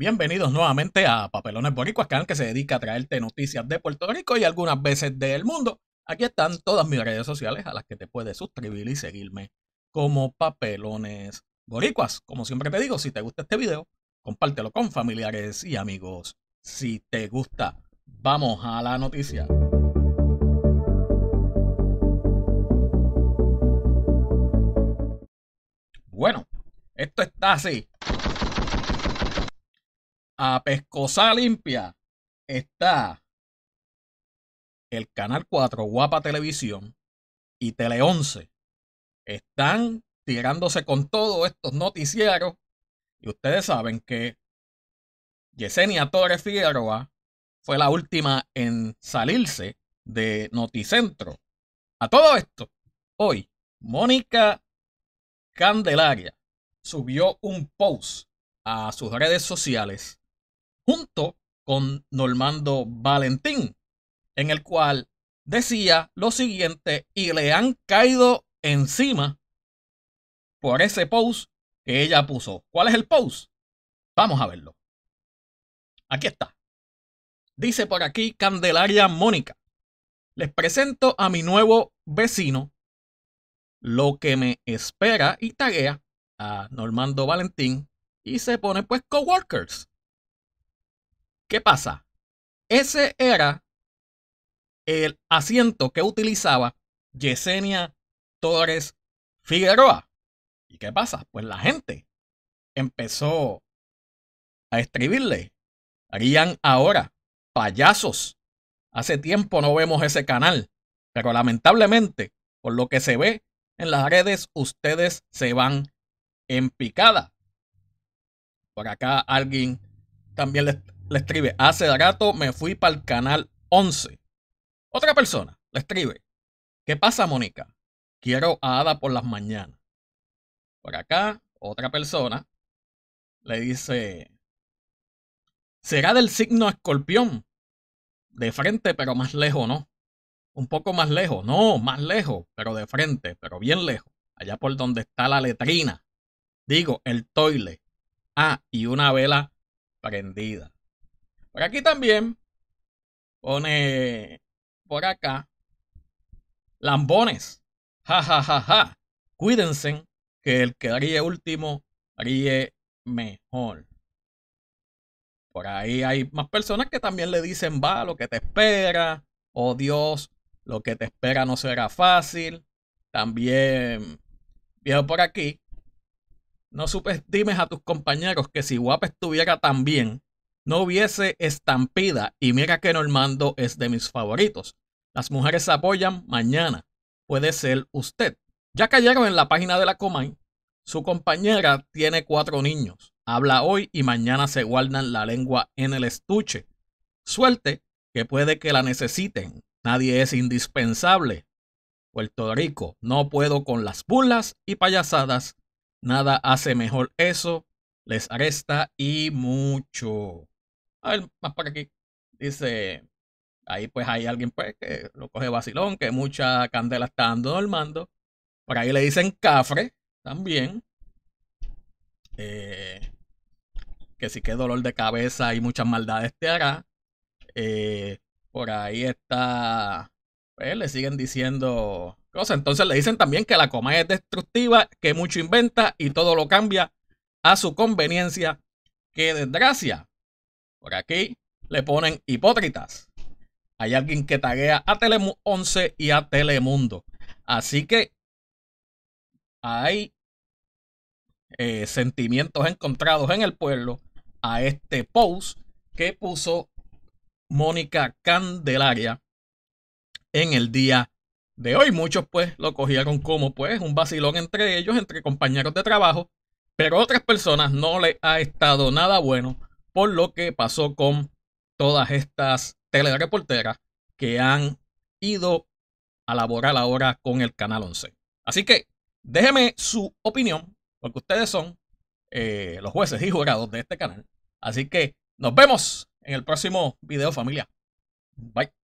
Bienvenidos nuevamente a Papelones Boricuas, canal que se dedica a traerte noticias de Puerto Rico y algunas veces del mundo. Aquí están todas mis redes sociales a las que te puedes suscribir y seguirme como Papelones Boricuas. Como siempre te digo, si te gusta este video, compártelo con familiares y amigos. Si te gusta, vamos a la noticia. Bueno, esto está así a pescosa limpia está el Canal 4 Guapa Televisión y Tele 11. Están tirándose con todos estos noticieros y ustedes saben que Yesenia Torres Figueroa fue la última en salirse de Noticentro. A todo esto, hoy, Mónica Candelaria subió un post a sus redes sociales junto con Normando Valentín, en el cual decía lo siguiente y le han caído encima por ese post que ella puso. ¿Cuál es el post? Vamos a verlo. Aquí está. Dice por aquí Candelaria Mónica. Les presento a mi nuevo vecino, lo que me espera y taguea a Normando Valentín y se pone pues coworkers. ¿Qué pasa? Ese era el asiento que utilizaba Yesenia Torres Figueroa. ¿Y qué pasa? Pues la gente empezó a escribirle. Harían ahora payasos. Hace tiempo no vemos ese canal, pero lamentablemente, por lo que se ve en las redes, ustedes se van en picada. Por acá alguien también les le escribe, hace rato me fui para el canal 11. Otra persona le escribe, ¿qué pasa Mónica? Quiero a Ada por las mañanas. Por acá, otra persona le dice, será del signo escorpión. De frente, pero más lejos, ¿no? Un poco más lejos, no, más lejos, pero de frente, pero bien lejos. Allá por donde está la letrina. Digo, el toile. Ah, y una vela prendida. Por aquí también pone por acá lambones. Ja, ja, ja, ja. Cuídense que el que ríe último ríe mejor. Por ahí hay más personas que también le dicen va lo que te espera. Oh Dios, lo que te espera no será fácil. También viejo por aquí. No subestimes a tus compañeros que si guapa estuviera tan bien, no hubiese estampida. Y mira que Normando es de mis favoritos. Las mujeres apoyan mañana. Puede ser usted. Ya cayeron en la página de la Comay. Su compañera tiene cuatro niños. Habla hoy y mañana se guardan la lengua en el estuche. Suerte que puede que la necesiten. Nadie es indispensable. Puerto Rico, no puedo con las burlas y payasadas. Nada hace mejor eso. Les arresta y mucho. A ver, más por aquí. Dice, ahí pues hay alguien pues, que lo coge vacilón, que mucha candela está dando Normando. Por ahí le dicen cafre también. Eh, que sí que dolor de cabeza y muchas maldades te hará. Eh, por ahí está, pues le siguen diciendo cosas. Entonces le dicen también que la coma es destructiva, que mucho inventa y todo lo cambia a su conveniencia. Que desgracia. Por aquí le ponen hipócritas. Hay alguien que taguea a Telemundo 11 y a Telemundo. Así que hay eh, sentimientos encontrados en el pueblo a este post que puso Mónica Candelaria en el día de hoy. Muchos pues lo cogieron como pues un vacilón entre ellos, entre compañeros de trabajo, pero otras personas no le ha estado nada bueno por lo que pasó con todas estas telereporteras que han ido a laborar ahora con el Canal 11. Así que déjeme su opinión, porque ustedes son eh, los jueces y jurados de este canal. Así que nos vemos en el próximo video, familia. Bye.